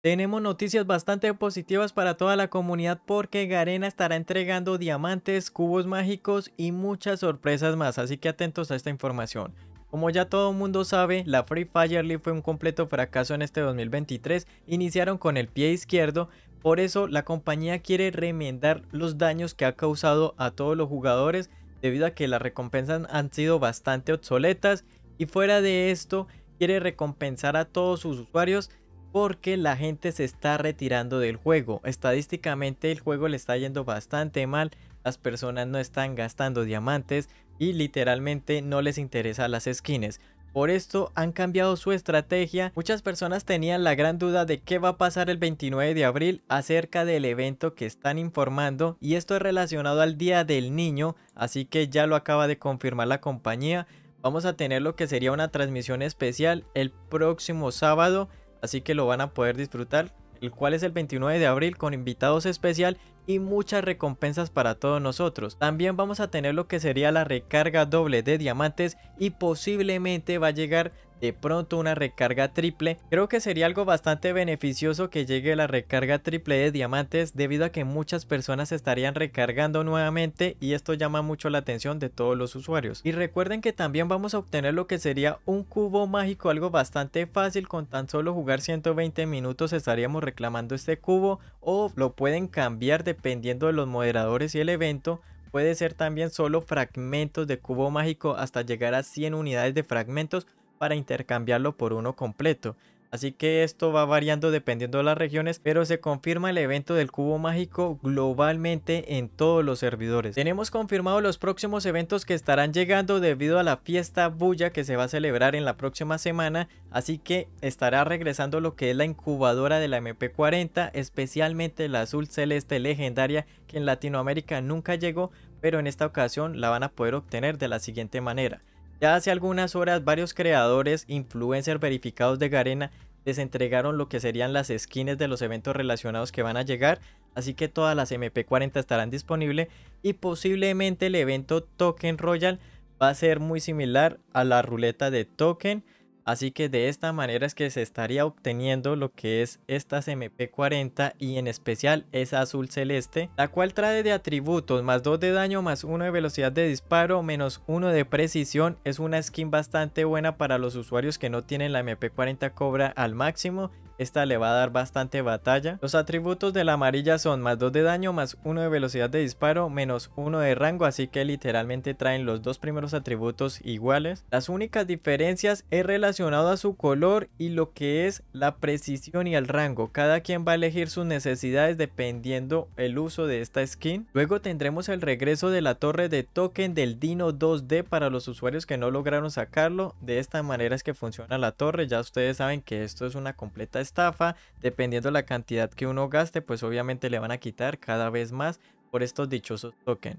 Tenemos noticias bastante positivas para toda la comunidad porque Garena estará entregando diamantes, cubos mágicos y muchas sorpresas más, así que atentos a esta información. Como ya todo el mundo sabe, la Free Fire League fue un completo fracaso en este 2023, iniciaron con el pie izquierdo, por eso la compañía quiere remendar los daños que ha causado a todos los jugadores debido a que las recompensas han sido bastante obsoletas y fuera de esto quiere recompensar a todos sus usuarios porque la gente se está retirando del juego. Estadísticamente el juego le está yendo bastante mal, las personas no están gastando diamantes y literalmente no les interesa las skins. Por esto han cambiado su estrategia. Muchas personas tenían la gran duda de qué va a pasar el 29 de abril acerca del evento que están informando y esto es relacionado al Día del Niño, así que ya lo acaba de confirmar la compañía. Vamos a tener lo que sería una transmisión especial el próximo sábado así que lo van a poder disfrutar, el cual es el 29 de abril con invitados especial y muchas recompensas para todos nosotros. También vamos a tener lo que sería la recarga doble de diamantes y posiblemente va a llegar de pronto una recarga triple. Creo que sería algo bastante beneficioso que llegue la recarga triple de diamantes debido a que muchas personas estarían recargando nuevamente y esto llama mucho la atención de todos los usuarios. Y recuerden que también vamos a obtener lo que sería un cubo mágico, algo bastante fácil con tan solo jugar 120 minutos estaríamos reclamando este cubo o lo pueden cambiar dependiendo de los moderadores y el evento puede ser también solo fragmentos de cubo mágico hasta llegar a 100 unidades de fragmentos para intercambiarlo por uno completo. Así que esto va variando dependiendo de las regiones, pero se confirma el evento del cubo mágico globalmente en todos los servidores. Tenemos confirmado los próximos eventos que estarán llegando debido a la fiesta bulla que se va a celebrar en la próxima semana, así que estará regresando lo que es la incubadora de la MP40, especialmente la azul celeste legendaria que en Latinoamérica nunca llegó, pero en esta ocasión la van a poder obtener de la siguiente manera. Ya hace algunas horas varios creadores, influencers verificados de Garena les entregaron lo que serían las skins de los eventos relacionados que van a llegar, así que todas las MP40 estarán disponibles y posiblemente el evento Token Royal va a ser muy similar a la ruleta de Token Así que de esta manera es que se estaría obteniendo lo que es estas MP40 y en especial esa azul celeste, la cual trae de atributos más 2 de daño más 1 de velocidad de disparo menos 1 de precisión. Es una skin bastante buena para los usuarios que no tienen la MP40 cobra al máximo esta le va a dar bastante batalla. Los atributos de la amarilla son más 2 de daño, más 1 de velocidad de disparo, menos 1 de rango, así que literalmente traen los dos primeros atributos iguales. Las únicas diferencias es relacionado a su color y lo que es la precisión y el rango. Cada quien va a elegir sus necesidades dependiendo el uso de esta skin. Luego tendremos el regreso de la torre de token del Dino 2D para los usuarios que no lograron sacarlo. De esta manera es que funciona la torre. Ya ustedes saben que esto es una completa estafa, dependiendo la cantidad que uno gaste, pues obviamente le van a quitar cada vez más por estos dichosos tokens.